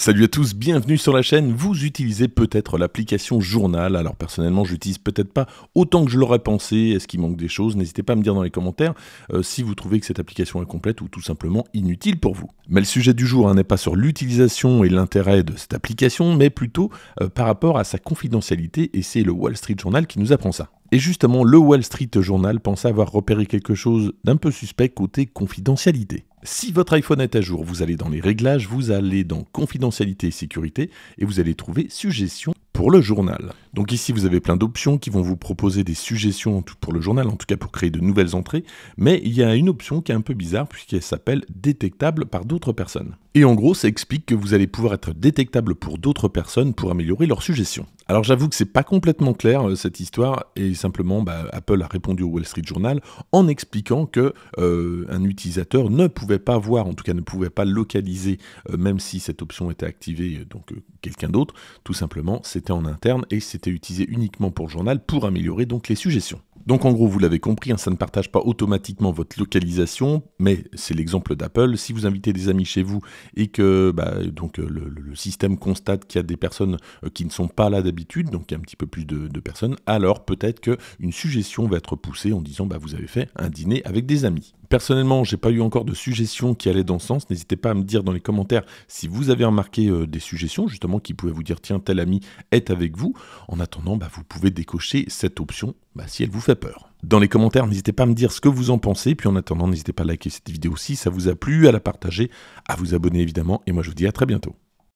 Salut à tous, bienvenue sur la chaîne. Vous utilisez peut-être l'application Journal. Alors personnellement, j'utilise peut-être pas autant que je l'aurais pensé. Est-ce qu'il manque des choses N'hésitez pas à me dire dans les commentaires euh, si vous trouvez que cette application est complète ou tout simplement inutile pour vous. Mais le sujet du jour hein, n'est pas sur l'utilisation et l'intérêt de cette application, mais plutôt euh, par rapport à sa confidentialité et c'est le Wall Street Journal qui nous apprend ça. Et justement, le Wall Street Journal pensait avoir repéré quelque chose d'un peu suspect côté confidentialité. Si votre iPhone est à jour, vous allez dans les réglages, vous allez dans confidentialité et sécurité et vous allez trouver suggestions pour le journal. Donc ici, vous avez plein d'options qui vont vous proposer des suggestions pour le journal, en tout cas pour créer de nouvelles entrées, mais il y a une option qui est un peu bizarre puisqu'elle s'appelle détectable par d'autres personnes. Et en gros, ça explique que vous allez pouvoir être détectable pour d'autres personnes pour améliorer leurs suggestions. Alors j'avoue que c'est pas complètement clair euh, cette histoire et simplement bah, Apple a répondu au Wall Street Journal en expliquant que euh, un utilisateur ne pouvait pas voir, en tout cas ne pouvait pas localiser, euh, même si cette option était activée, donc quelqu'un d'autre. Tout simplement, c'était en interne et c'est utilisé uniquement pour le journal pour améliorer donc les suggestions. Donc en gros, vous l'avez compris, hein, ça ne partage pas automatiquement votre localisation, mais c'est l'exemple d'Apple. Si vous invitez des amis chez vous et que bah, donc euh, le, système constate qu'il y a des personnes euh, qui ne sont pas là d'habitude, donc un petit peu plus de, personnes, alors peut-être qu'une suggestion va être poussée en disant bah, vous avez fait un dîner avec des amis. Personnellement, je n'ai pas eu encore de suggestions qui allaient dans ce sens. N'hésitez pas à me dire dans les commentaires si vous avez remarqué euh, des suggestions, justement, qui pouvaient vous dire tiens, tel ami est avec vous. En attendant, bah, vous pouvez décocher cette option bah, si elle vous fait peur. Dans les commentaires, n'hésitez pas à me dire ce que vous en pensez. Puis en attendant, n'hésitez pas à liker cette vidéo si ça vous a plu, à la partager, à vous abonner évidemment. Et moi, je vous dis à très bientôt.